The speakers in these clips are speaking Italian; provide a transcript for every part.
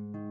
Thank you.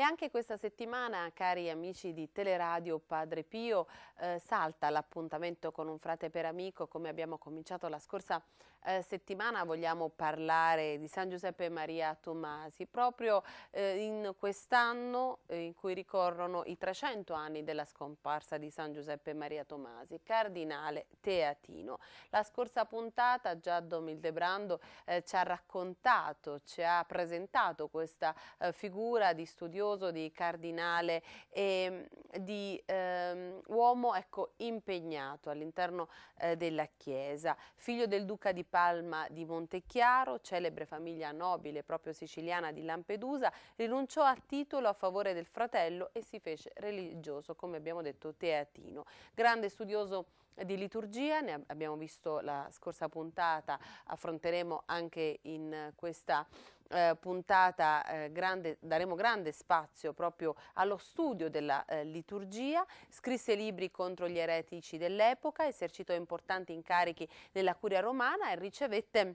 E anche questa settimana, cari amici di Teleradio Padre Pio, eh, salta l'appuntamento con un frate per amico, come abbiamo cominciato la scorsa eh, settimana, vogliamo parlare di San Giuseppe Maria Tomasi, proprio eh, in quest'anno eh, in cui ricorrono i 300 anni della scomparsa di San Giuseppe Maria Tomasi, cardinale teatino. La scorsa puntata Giaddo Mildebrando eh, ci ha raccontato, ci ha presentato questa eh, figura di studioso prezioso, di cardinale e mm, di ehm, uomo ecco, impegnato all'interno eh, della Chiesa. Figlio del duca di Palma di Montechiaro, celebre famiglia nobile proprio siciliana di Lampedusa, rinunciò a titolo a favore del fratello e si fece religioso, come abbiamo detto, teatino. Grande studioso di liturgia, ne abbiamo visto la scorsa puntata, affronteremo anche in questa eh, puntata eh, grande, daremo grande spazio proprio allo studio della eh, liturgia, scrisse libri contro gli eretici dell'epoca, esercitò importanti incarichi nella curia romana e ricevette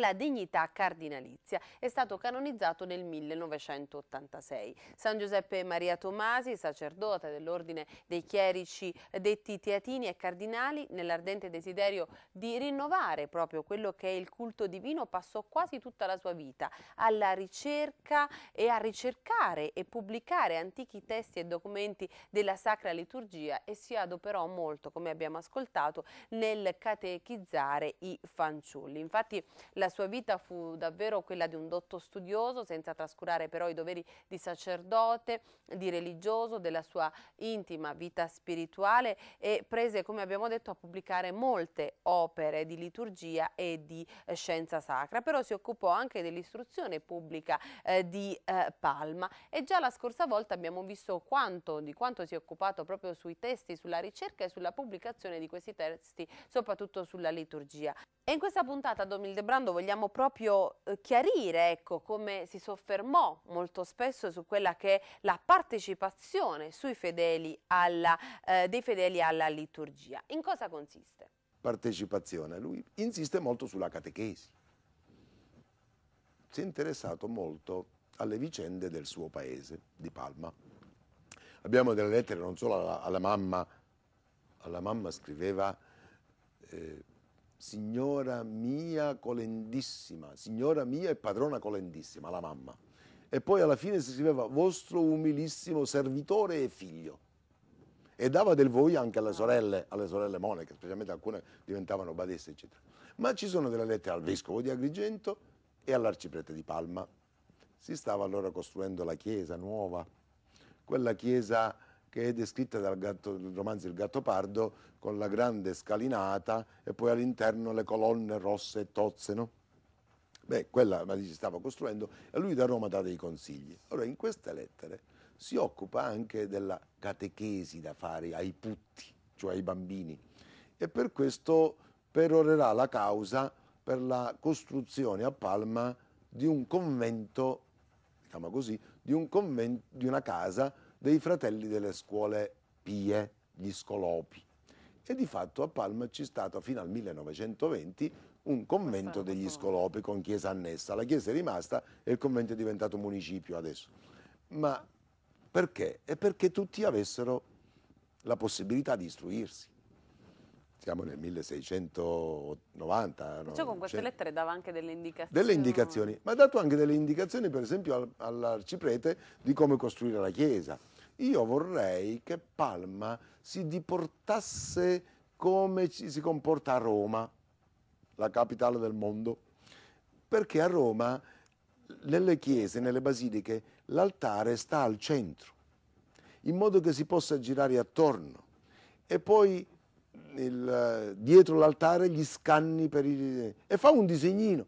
la dignità cardinalizia. È stato canonizzato nel 1986. San Giuseppe Maria Tomasi, sacerdote dell'Ordine dei Chierici detti Teatini e Cardinali, nell'ardente desiderio di rinnovare proprio quello che è il culto divino, passò quasi tutta la sua vita alla ricerca e a ricercare e pubblicare antichi testi e documenti della Sacra Liturgia e si adoperò molto, come abbiamo ascoltato, nel catechizzare i fanciulli. Infatti la la sua vita fu davvero quella di un dotto studioso, senza trascurare però i doveri di sacerdote, di religioso, della sua intima vita spirituale e prese, come abbiamo detto, a pubblicare molte opere di liturgia e di eh, scienza sacra, però si occupò anche dell'istruzione pubblica eh, di eh, Palma e già la scorsa volta abbiamo visto quanto, di quanto si è occupato proprio sui testi, sulla ricerca e sulla pubblicazione di questi testi, soprattutto sulla liturgia. E in questa puntata, Dom Brando vogliamo proprio eh, chiarire ecco, come si soffermò molto spesso su quella che è la partecipazione fedeli alla, eh, dei fedeli alla liturgia. In cosa consiste? Partecipazione. Lui insiste molto sulla catechesi. Si è interessato molto alle vicende del suo paese, di Palma. Abbiamo delle lettere non solo alla, alla mamma, alla mamma scriveva... Eh, signora mia colendissima, signora mia e padrona colendissima, la mamma. E poi alla fine si scriveva vostro umilissimo servitore e figlio. E dava del voi anche alle sorelle, alle sorelle monache, specialmente alcune diventavano badesse, eccetera. Ma ci sono delle lettere al vescovo di Agrigento e all'arciprete di Palma. Si stava allora costruendo la chiesa nuova, quella chiesa che è descritta dal gatto, romanzo Il gatto pardo con la grande scalinata e poi all'interno le colonne rosse e tozze, no? Beh, quella ma si stava costruendo e lui da Roma dà dei consigli. Allora, in queste lettere si occupa anche della catechesi da fare ai putti, cioè ai bambini, e per questo perorerà la causa per la costruzione a Palma di un convento, diciamo così, di, un convento, di una casa dei fratelli delle scuole pie, gli scolopi. E di fatto a Palma c'è stato fino al 1920 un convento degli scolopi con chiesa annessa. La chiesa è rimasta e il convento è diventato municipio adesso. Ma perché? È perché tutti avessero la possibilità di istruirsi siamo nel 1690. Perciò no? Cioè, con queste cioè, lettere dava anche delle indicazioni. Delle indicazioni, ma ha dato anche delle indicazioni per esempio al, all'arciprete di come costruire la chiesa. Io vorrei che Palma si diportasse come ci, si comporta a Roma, la capitale del mondo, perché a Roma nelle chiese, nelle basiliche, l'altare sta al centro, in modo che si possa girare attorno e poi il, dietro l'altare gli scanni per i, e fa un disegnino,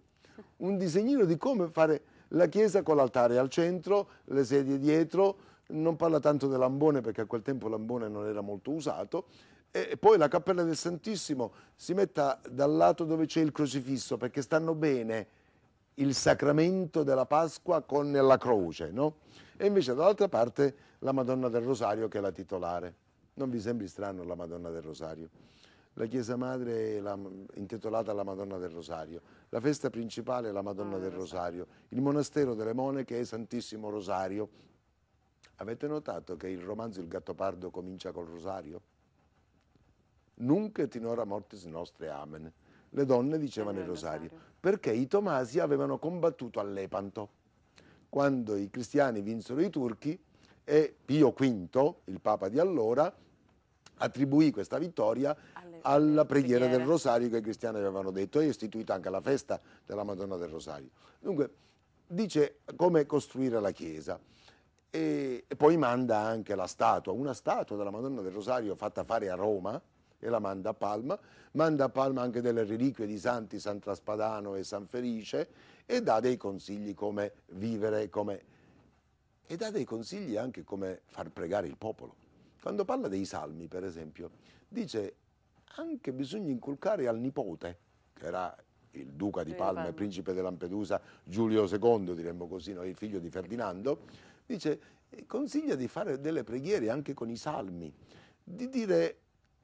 un disegnino di come fare la chiesa con l'altare al centro, le sedie dietro, non parla tanto dell'ambone perché a quel tempo l'ambone non era molto usato, e poi la cappella del Santissimo si metta dal lato dove c'è il crocifisso perché stanno bene il sacramento della Pasqua con la croce, no? E invece dall'altra parte la Madonna del Rosario che è la titolare. Non vi sembri strano la Madonna del Rosario? La chiesa madre è la, intitolata la Madonna del Rosario, la festa principale è la Madonna ah, del esatto. Rosario, il monastero delle monache è Santissimo Rosario. Avete notato che il romanzo Il Gattopardo comincia col Rosario? Nunca et in mortis nostre amen. Le donne dicevano il rosario, perché i Tomasi avevano combattuto a Lepanto. Quando i cristiani vinsero i turchi e Pio V, il papa di allora, attribuì questa vittoria alla preghiera, preghiera del Rosario che i cristiani avevano detto e istituita anche la festa della Madonna del Rosario. Dunque, dice come costruire la chiesa e, e poi manda anche la statua, una statua della Madonna del Rosario fatta fare a Roma, e la manda a Palma, manda a Palma anche delle reliquie di santi, San Traspadano e San Felice e dà dei consigli come vivere, come... e dà dei consigli anche come far pregare il popolo. Quando parla dei salmi, per esempio, dice anche bisogna inculcare al nipote, che era il duca di Palma e principe di Lampedusa, Giulio II, diremmo così, no? il figlio di Ferdinando, dice eh, consiglia di fare delle preghiere anche con i salmi, di dire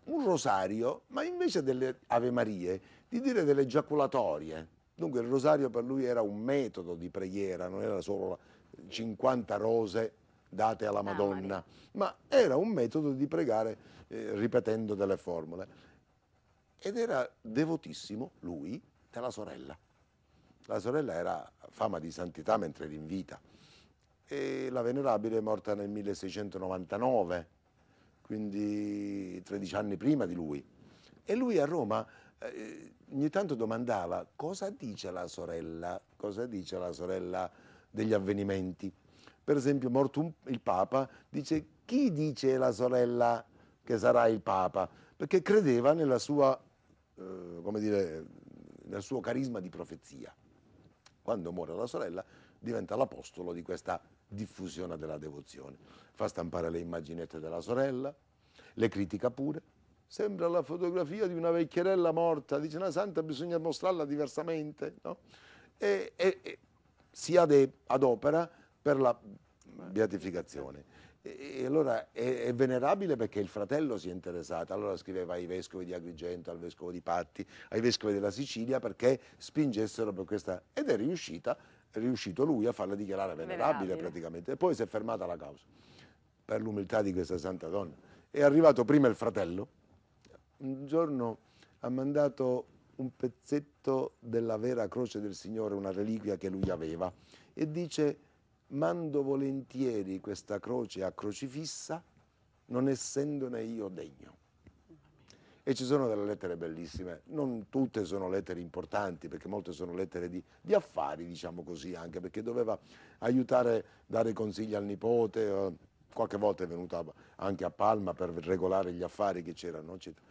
un rosario, ma invece delle Ave Marie, di dire delle giaculatorie. Dunque il rosario per lui era un metodo di preghiera, non era solo 50 rose date alla ah, Madonna, ma era un metodo di pregare eh, ripetendo delle formule. Ed era devotissimo lui della sorella. La sorella era fama di santità mentre era in vita e la venerabile è morta nel 1699, quindi 13 anni prima di lui. E lui a Roma eh, ogni tanto domandava cosa dice la sorella, cosa dice la sorella degli avvenimenti. Per esempio Mortum, il Papa, dice chi dice la sorella che sarà il Papa? Perché credeva nella sua, eh, come dire, nel suo carisma di profezia. Quando muore la sorella diventa l'apostolo di questa diffusione della devozione. Fa stampare le immaginette della sorella, le critica pure. Sembra la fotografia di una vecchierella morta, dice una santa bisogna mostrarla diversamente, no? E, e, e si adopera per la beatificazione. E, allora è, è, venerabile perché il fratello si è interessato, allora scriveva ai vescovi di Agrigento, al vescovo di Patti, ai vescovi della Sicilia perché spingessero per questa ed è riuscita, è riuscito lui a farla dichiarare venerabile, venerabile praticamente e poi si è fermata la causa per l'umiltà di questa santa donna. È arrivato prima il fratello, un giorno ha mandato un pezzetto della vera croce del Signore, una reliquia che lui aveva, e dice mando volentieri questa croce a crocifissa non essendone io degno. E ci sono delle lettere bellissime, non tutte sono lettere importanti, perché molte sono lettere di, di affari, diciamo così, anche perché doveva aiutare, dare consigli al nipote, eh, qualche volta è venuta anche a Palma per regolare gli affari che c'erano, eccetera.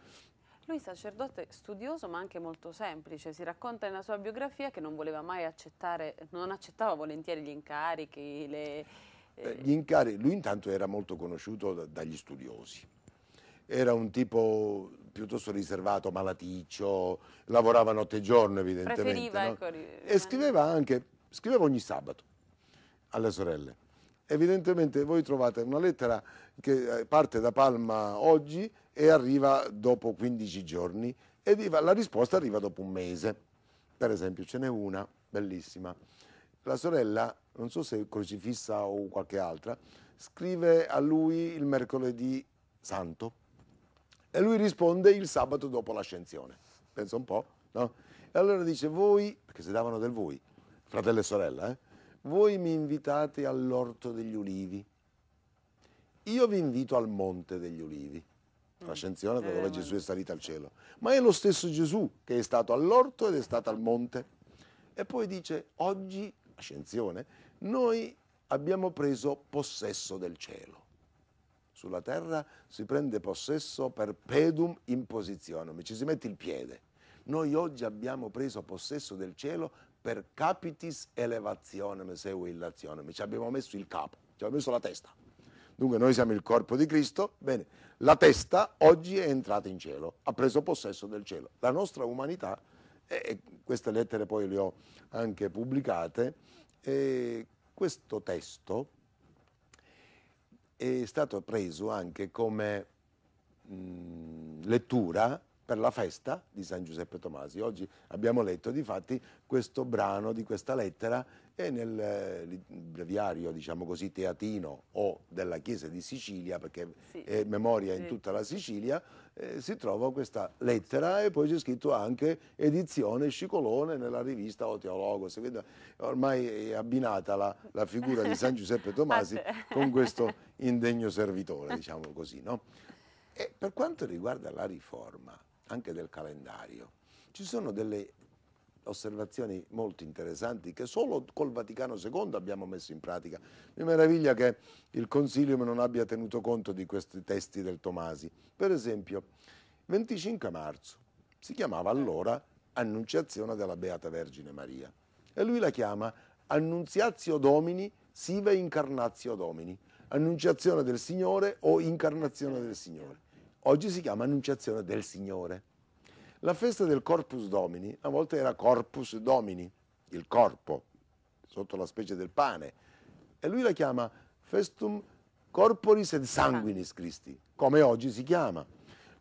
Lui sacerdote studioso ma anche molto semplice, si racconta nella sua biografia che non voleva mai accettare, non accettava volentieri gli incarichi, le, eh. eh gli incarichi, lui intanto era molto conosciuto dagli studiosi, era un tipo piuttosto riservato, malaticcio, lavorava notte e giorno evidentemente. Preferiva, no? ecco, e scriveva anche, scriveva ogni sabato alle sorelle Evidentemente voi trovate una lettera che eh, parte da Palma oggi e arriva dopo 15 giorni e la risposta arriva dopo un mese. Per esempio ce n'è una, bellissima. La sorella, non so se crocifissa o qualche altra, scrive a lui il mercoledì santo e lui risponde il sabato dopo l'ascensione. Pensa un po', no? E allora dice voi, perché si davano del voi, fratello e sorella, eh? voi mi invitate all'orto degli ulivi, io vi invito al monte degli ulivi, l'ascensione mm. da eh, dove Gesù è salito al cielo, ma è lo stesso Gesù che è stato all'orto ed è stato al monte. E poi dice, oggi, ascensione, noi abbiamo preso possesso del cielo. Sulla terra si prende possesso per pedum in posizione, ci si mette il piede. Noi oggi abbiamo preso possesso del cielo per capitis elevazione, se illazione, ci abbiamo messo il capo, ci abbiamo messo la testa. Dunque noi siamo il corpo di Cristo, bene, la testa oggi è entrata in cielo, ha preso possesso del cielo. La nostra umanità, e queste lettere poi le ho anche pubblicate, questo testo è stato preso anche come mh, mm, lettura per la festa di San Giuseppe Tomasi. Oggi abbiamo letto di fatti questo brano di questa lettera e nel eh, breviario, diciamo così, teatino o della Chiesa di Sicilia, perché sì. è memoria in tutta la Sicilia, eh, si trova questa lettera e poi c'è scritto anche edizione Scicolone nella rivista O Teologo. ormai è abbinata la, la figura di San Giuseppe Tomasi con questo indegno servitore, diciamo così, no? E per quanto riguarda la riforma, anche del calendario, ci sono delle osservazioni molto interessanti che solo col Vaticano II abbiamo messo in pratica. Mi meraviglia che il Consilium non abbia tenuto conto di questi testi del Tomasi. Per esempio, 25 marzo si chiamava allora Annunciazione della Beata Vergine Maria e lui la chiama Annunziatio Domini Sive Incarnatio Domini, Annunciazione del Signore o Incarnazione del Signore. Oggi si chiama Annunciazione del Signore. La festa del Corpus Domini a volte era Corpus Domini, il corpo, sotto la specie del pane, e lui la chiama Festum Corporis et Sanguinis Christi, come oggi si chiama.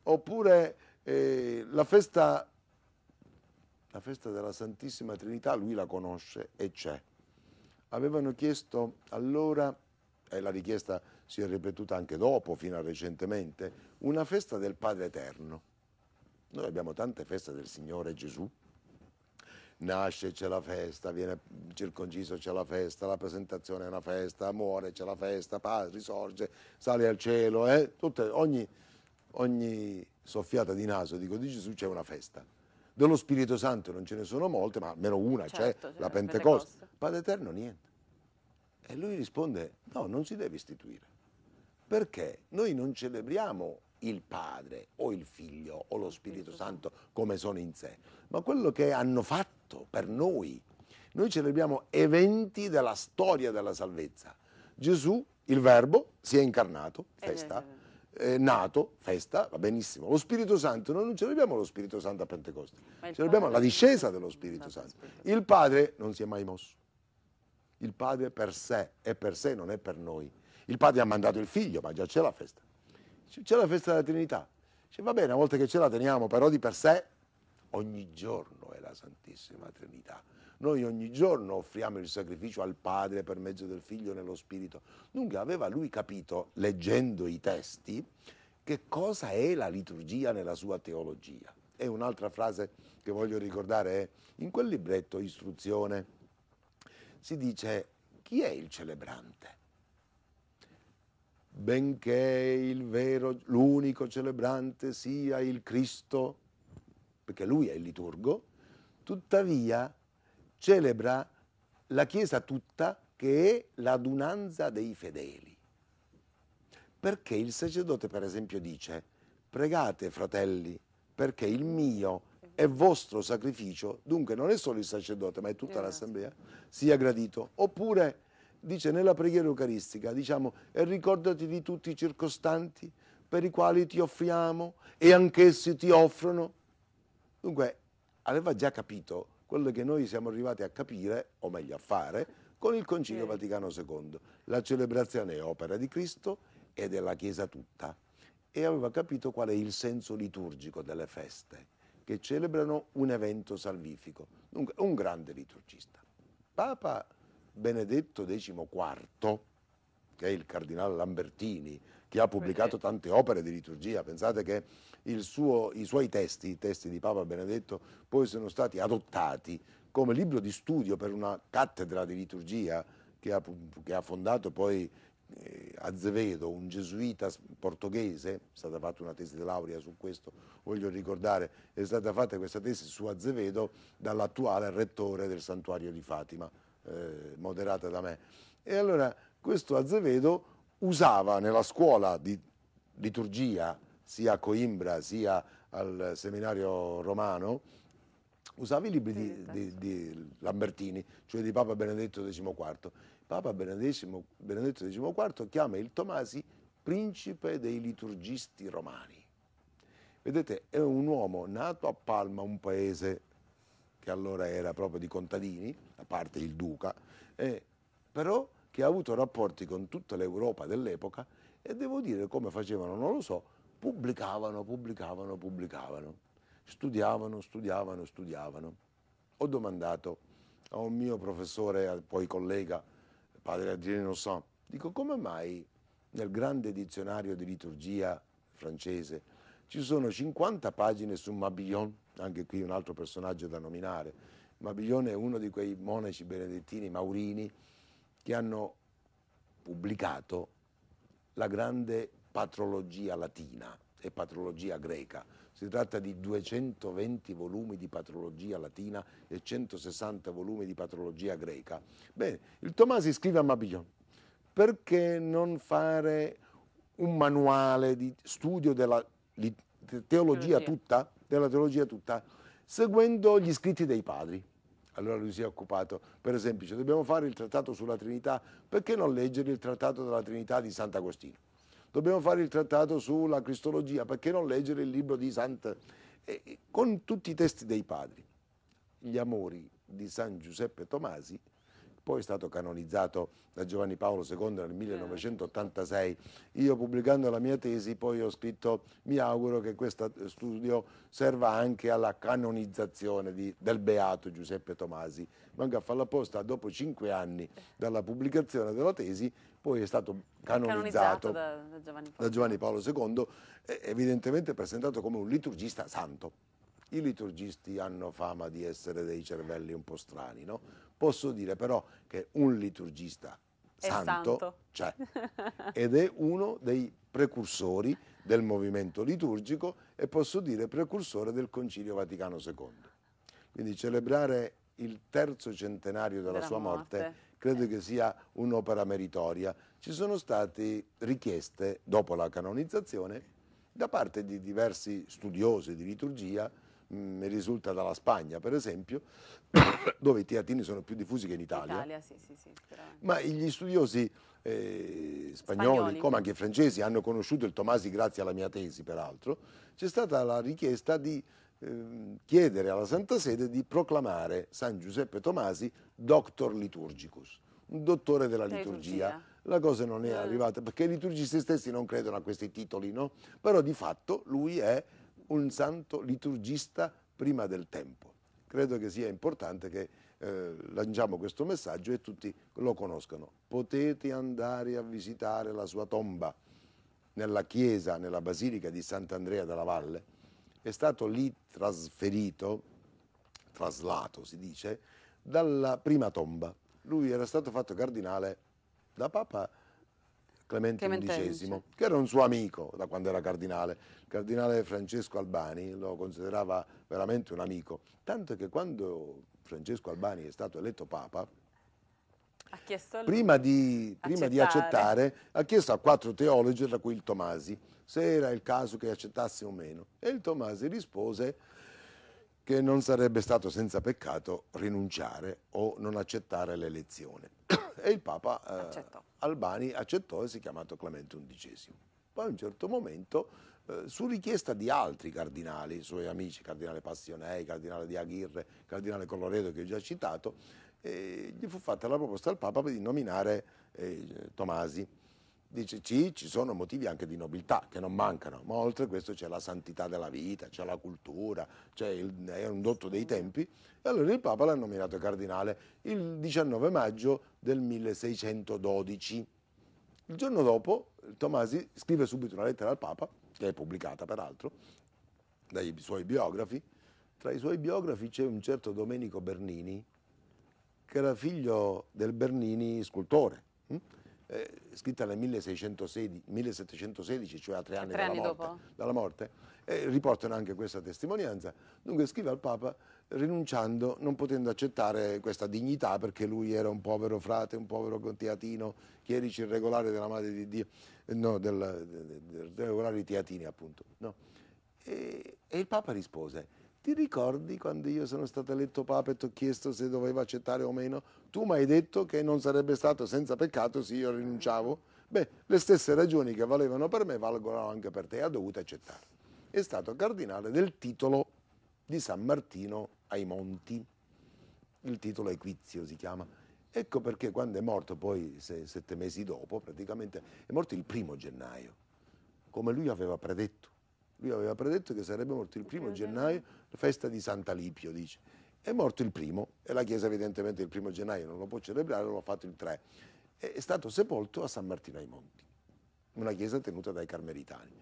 Oppure eh, la, festa, la festa della Santissima Trinità, lui la conosce e c'è. Avevano chiesto allora e la richiesta si è ripetuta anche dopo, fino a recentemente, una festa del Padre Eterno. Noi abbiamo tante feste del Signore Gesù. Nasce c'è la festa, viene circonciso c'è la festa, la presentazione è una festa, muore c'è la festa, ah, risorge, sale al cielo, eh? Tutte, ogni, ogni soffiata di naso dico, di Gesù c'è una festa. Dello Spirito Santo non ce ne sono molte, ma almeno una certo, c'è, la certo, Pentecoste. Pentecoste. Padre Eterno niente. E lui risponde, no, non si deve istituire, perché noi non celebriamo il Padre o il Figlio o lo Spirito Santo come sono in sé, ma quello che hanno fatto per noi. Noi celebriamo eventi della storia della salvezza. Gesù, il Verbo, si è incarnato, eh, festa, eh, eh. eh, nato, festa, va benissimo. Lo Spirito Santo, noi non celebriamo lo Spirito Santo a Pentecoste, celebriamo padre... la discesa dello Spirito Santo. Il Padre non si è mai mosso il padre per sé è per sé, non è per noi. Il padre ha mandato il figlio, ma già c'è la festa. C'è la festa della Trinità. Dice, va bene, a volte che ce la teniamo, però di per sé, ogni giorno è la Santissima Trinità. Noi ogni giorno offriamo il sacrificio al Padre per mezzo del Figlio nello Spirito. Dunque aveva lui capito, leggendo i testi, che cosa è la liturgia nella sua teologia. E un'altra frase che voglio ricordare è, in quel libretto istruzione si dice chi è il celebrante? Benché il vero, l'unico celebrante sia il Cristo, perché lui è il liturgo, tuttavia celebra la Chiesa tutta che è l'adunanza dei fedeli. Perché il sacerdote, per esempio, dice, pregate fratelli, perché il mio e vostro sacrificio, dunque non è solo il sacerdote ma è tutta esatto. l'assemblea, sia gradito. Oppure dice nella preghiera eucaristica, diciamo, e ricordati di tutti i circostanti per i quali ti offriamo e anch'essi ti offrono. Dunque aveva già capito quello che noi siamo arrivati a capire, o meglio a fare, con il Concilio Vaticano II. La celebrazione è opera di Cristo e della Chiesa tutta e aveva capito qual è il senso liturgico delle feste che celebrano un evento salvifico. Dunque, un grande liturgista. Papa Benedetto XIV, diciamo che è il cardinale Lambertini, che ha pubblicato tante opere di liturgia, pensate che suo, i suoi testi, i testi di Papa Benedetto, poi sono stati adottati come libro di studio per una cattedra di liturgia che ha, che ha fondato poi eh, Azevedo, un gesuita portoghese, è stata fatta una tesi di laurea su questo, voglio ricordare, è stata fatta questa tesi su Azevedo dall'attuale rettore del santuario di Fatima, eh, moderata da me. E allora questo Azevedo usava nella scuola di liturgia, sia a Coimbra sia al seminario romano, usava i libri di, di, di Lambertini, cioè di Papa Benedetto XIV diciamo Papa Benedetto XIV diciamo chiama il Tomasi principe dei liturgisti romani. Vedete, è un uomo nato a Palma, un paese che allora era proprio di contadini, a parte il duca, eh, però che ha avuto rapporti con tutta l'Europa dell'epoca e devo dire come facevano, non lo so, pubblicavano, pubblicavano, pubblicavano, studiavano, studiavano, studiavano. Ho domandato a un mio professore, poi collega padre Adrien Innocent, dico come mai nel grande dizionario di liturgia francese ci sono 50 pagine su Mabillon, anche qui un altro personaggio da nominare. Mabillon è uno di quei monaci benedettini maurini che hanno pubblicato la grande patrologia latina e patrologia greca si tratta di 220 volumi di patrologia latina e 160 volumi di patrologia greca. Bene, il Tomasi scrive a Mabillon, perché non fare un manuale di studio della li, teologia, teologia tutta, della teologia tutta, seguendo gli scritti dei padri? allora lui si è occupato. Per esempio, se dobbiamo fare il trattato sulla Trinità, perché non leggere il trattato della Trinità di Sant'Agostino? dobbiamo fare il trattato sulla cristologia, perché non leggere il libro di Santa... E, eh, con tutti i testi dei padri, gli amori di San Giuseppe Tomasi poi è stato canonizzato da Giovanni Paolo II nel 1986. Certo. Io pubblicando la mia tesi poi ho scritto mi auguro che questo studio serva anche alla canonizzazione di, del beato Giuseppe Tomasi. Manca a farla apposta, dopo cinque anni dalla pubblicazione della tesi, poi è stato canonizzato, canonizzato da, da, Giovanni da, Giovanni Paolo II, evidentemente presentato come un liturgista santo. I liturgisti hanno fama di essere dei cervelli un po' strani, no? Posso dire però che un liturgista santo, santo. c'è ed è uno dei precursori del movimento liturgico e posso dire precursore del Concilio Vaticano II. Quindi celebrare il terzo centenario della, della sua morte, morte credo eh. che sia un'opera meritoria. Ci sono state richieste, dopo la canonizzazione, da parte di diversi studiosi di liturgia, mi mm, risulta dalla Spagna per esempio, dove i teatini sono più diffusi che in Italia. Italia sì, sì, sì, Ma gli studiosi eh, spagnoli, spagnoli, come anche i francesi, hanno conosciuto il Tomasi grazie alla mia tesi peraltro, c'è stata la richiesta di ehm, chiedere alla Santa Sede di proclamare San Giuseppe Tomasi doctor liturgicus, un dottore della liturgia. liturgia la cosa non è eh. arrivata, perché i liturgisti stessi non credono a questi titoli, no? Però di fatto lui è un santo liturgista prima del tempo. Credo che sia importante che eh, lanciamo questo messaggio e tutti lo conoscano. Potete andare a visitare la sua tomba nella chiesa, nella basilica di Sant'Andrea della Valle. È stato lì trasferito, traslato si dice, dalla prima tomba. Lui era stato fatto cardinale da Papa Clemente, Clemente XI, che era un suo amico da quando era cardinale. Il cardinale Francesco Albani lo considerava veramente un amico, tanto che quando Francesco Albani è stato eletto Papa, prima, di, prima accettare. di accettare ha chiesto a quattro teologi, tra cui il Tomasi, se era il caso che accettasse o meno. E il Tomasi rispose che non sarebbe stato senza peccato rinunciare o non accettare l'elezione e il Papa eh, accettò. Albani accettò e si è chiamato Clemente XI. Poi a un certo momento, eh, su richiesta di altri cardinali, suoi amici, cardinale Passionei, cardinale di Aguirre, cardinale Coloredo che ho già citato, eh, gli fu fatta la proposta al Papa di nominare Tomasi Dice sì, ci sono motivi anche di nobiltà che non mancano, ma oltre a questo c'è la santità della vita, c'è la cultura, c'è il, è un dotto dei tempi. E allora il Papa l'ha nominato cardinale il 19 maggio del 1612. Il giorno dopo Tomasi scrive subito una lettera al Papa, che è pubblicata peraltro, dai suoi biografi. Tra i suoi biografi c'è un certo Domenico Bernini, che era figlio del Bernini scultore. Hm? eh, scritta nel 1616, 1716, cioè a tre anni, tre dalla, anni morte, dalla, morte, eh, riportano anche questa testimonianza. Dunque scrive al Papa rinunciando, non potendo accettare questa dignità perché lui era un povero frate, un povero teatino, chierici irregolare della madre di Dio, eh, no, del, del, del, regolare di Teatini appunto. No. E, e il Papa rispose, ti ricordi quando io sono stato eletto Papa e ti ho chiesto se dovevo accettare o meno? Tu mi hai detto che non sarebbe stato senza peccato se io rinunciavo. Beh, le stesse ragioni che valevano per me valgono anche per te, ha dovuto accettare. È stato cardinale del titolo di San Martino ai Monti. Il titolo equizio si chiama. Ecco perché quando è morto poi se, sette mesi dopo, praticamente è morto il primo gennaio, come lui aveva predetto. Lui aveva predetto che sarebbe morto il primo gennaio festa di Santa Lipio, dice. È morto il primo e la Chiesa evidentemente il primo gennaio non lo può celebrare, lo ha fatto il 3. È stato sepolto a San Martino ai Monti, una chiesa tenuta dai Carmelitani.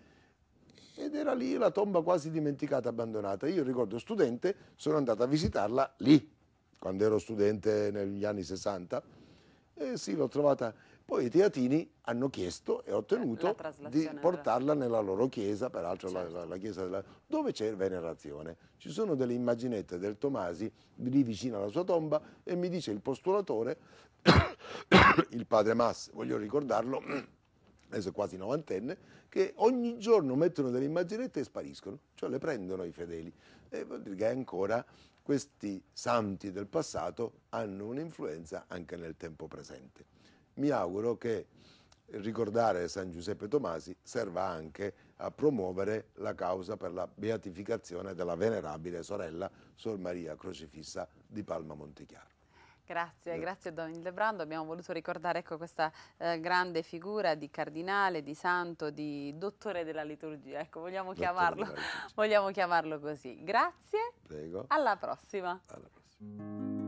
Ed era lì la tomba quasi dimenticata, abbandonata. Io ricordo studente, sono andato a visitarla lì, quando ero studente negli anni 60. Eh sì, l'ho trovata poi i teatini hanno chiesto e ottenuto di portarla nella loro chiesa, peraltro certo. la, la, chiesa della, dove c'è venerazione. Ci sono delle immaginette del Tomasi lì vicino alla sua tomba e mi dice il postulatore, il padre Mas, voglio ricordarlo, adesso è quasi novantenne, che ogni giorno mettono delle immaginette e spariscono, cioè le prendono i fedeli. E vuol dire che ancora questi santi del passato hanno un'influenza anche nel tempo presente mi auguro che ricordare San Giuseppe Tomasi serva anche a promuovere la causa per la beatificazione della venerabile sorella Sor Maria Crocifissa di Palma Montechiaro. Grazie, grazie Don Ildebrando. Abbiamo voluto ricordare ecco, questa eh, grande figura di cardinale, di santo, di dottore della liturgia. Ecco, vogliamo, chiamarlo, liturgia. vogliamo chiamarlo, così. Grazie. Prego. Alla prossima. Alla prossima.